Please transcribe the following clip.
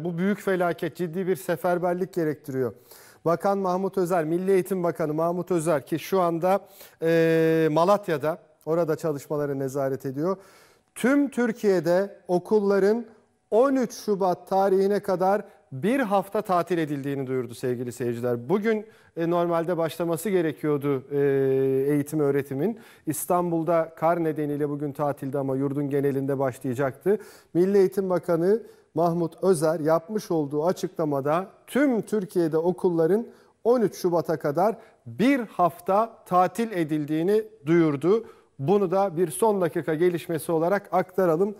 Bu büyük felaket ciddi bir seferberlik gerektiriyor. Bakan Mahmut Özer, Milli Eğitim Bakanı Mahmut Özer ki şu anda e, Malatya'da orada çalışmaları nezaret ediyor. Tüm Türkiye'de okulların 13 Şubat tarihine kadar bir hafta tatil edildiğini duyurdu sevgili seyirciler. Bugün e, normalde başlaması gerekiyordu e, eğitim öğretimin. İstanbul'da kar nedeniyle bugün tatilde ama yurdun genelinde başlayacaktı. Milli Eğitim Bakanı Mahmut Özer yapmış olduğu açıklamada tüm Türkiye'de okulların 13 Şubat'a kadar bir hafta tatil edildiğini duyurdu. Bunu da bir son dakika gelişmesi olarak aktaralım.